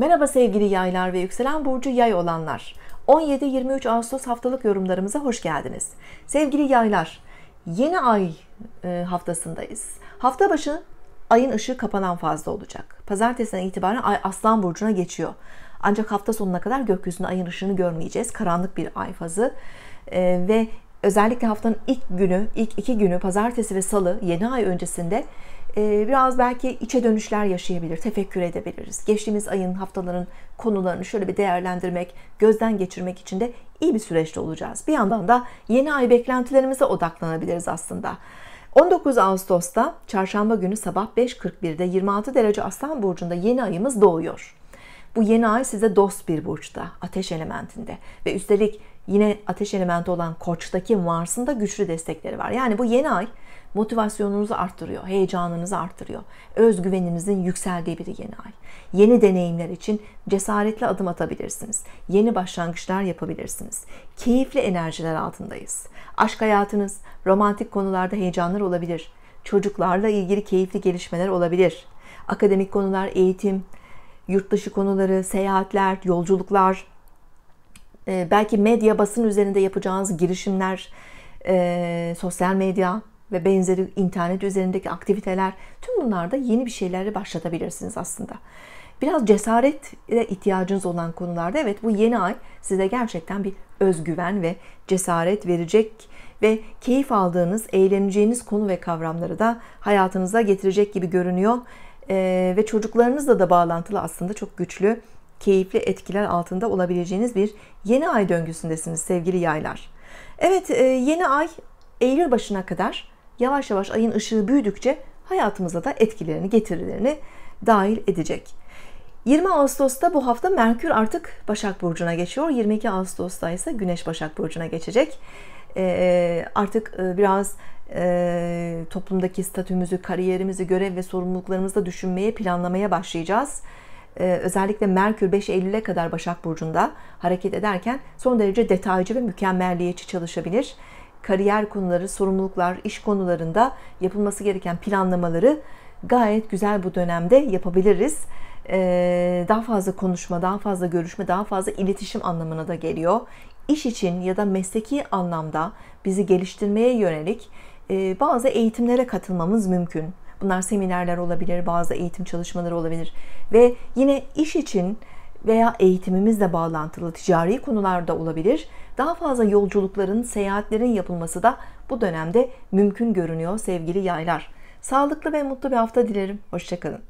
Merhaba sevgili yaylar ve yükselen burcu yay olanlar. 17-23 Ağustos haftalık yorumlarımıza hoş geldiniz. Sevgili yaylar, yeni ay e, haftasındayız. Hafta başı ayın ışığı kapanan fazla olacak. Pazartesinden itibaren ay aslan burcuna geçiyor. Ancak hafta sonuna kadar gökyüzünde ayın ışığını görmeyeceğiz. Karanlık bir ay fazı ee, ve özellikle haftanın ilk günü, ilk iki günü pazartesi ve salı yeni ay öncesinde ee, biraz belki içe dönüşler yaşayabilir, tefekkür edebiliriz. Geçtiğimiz ayın, haftaların konularını şöyle bir değerlendirmek, gözden geçirmek için de iyi bir süreçte olacağız. Bir yandan da yeni ay beklentilerimize odaklanabiliriz aslında. 19 Ağustos'ta çarşamba günü sabah 5.41'de 26 derece Aslan Burcu'nda yeni ayımız doğuyor. Bu yeni ay size dost bir burçta, ateş elementinde ve üstelik yine ateş elementi olan koçtaki Mars'ın da güçlü destekleri var. Yani bu yeni ay motivasyonunuzu arttırıyor, heyecanınızı arttırıyor. Özgüveninizin yükseldiği bir yeni ay. Yeni deneyimler için cesaretle adım atabilirsiniz. Yeni başlangıçlar yapabilirsiniz. Keyifli enerjiler altındayız. Aşk hayatınız, romantik konularda heyecanlar olabilir. Çocuklarla ilgili keyifli gelişmeler olabilir. Akademik konular, eğitim, yurt dışı konuları, seyahatler, yolculuklar, ee, belki medya basın üzerinde yapacağınız girişimler, e, sosyal medya ve benzeri internet üzerindeki aktiviteler tüm bunlarda yeni bir şeyleri başlatabilirsiniz aslında. Biraz cesaretle ihtiyacınız olan konularda evet bu yeni ay size gerçekten bir özgüven ve cesaret verecek ve keyif aldığınız, eğleneceğiniz konu ve kavramları da hayatınıza getirecek gibi görünüyor. Ee, ve çocuklarınızla da bağlantılı aslında çok güçlü keyifli etkiler altında olabileceğiniz bir yeni ay döngüsündesiniz sevgili yaylar. Evet e, yeni ay Eylül başına kadar yavaş yavaş ayın ışığı büyüdükçe hayatımıza da etkilerini getirilerini dahil edecek. 20 Ağustos'ta bu hafta Merkür artık Başak Burcu'na geçiyor. 22 Ağustos'ta ise Güneş Başak Burcu'na geçecek. Ee, artık e, biraz e, toplumdaki statümüzü, kariyerimizi, görev ve sorumluluklarımızı da düşünmeye, planlamaya başlayacağız. Ee, özellikle Merkür 5 Eylül'e kadar Başak Burcu'nda hareket ederken son derece detaycı ve mükemmelliyetçi çalışabilir. Kariyer konuları, sorumluluklar, iş konularında yapılması gereken planlamaları gayet güzel bu dönemde yapabiliriz. Ee, daha fazla konuşma, daha fazla görüşme, daha fazla iletişim anlamına da geliyor. İş için ya da mesleki anlamda bizi geliştirmeye yönelik e, bazı eğitimlere katılmamız mümkün Bunlar seminerler olabilir, bazı eğitim çalışmaları olabilir. Ve yine iş için veya eğitimimizle bağlantılı ticari konularda olabilir. Daha fazla yolculukların, seyahatlerin yapılması da bu dönemde mümkün görünüyor sevgili yaylar. Sağlıklı ve mutlu bir hafta dilerim. Hoşçakalın.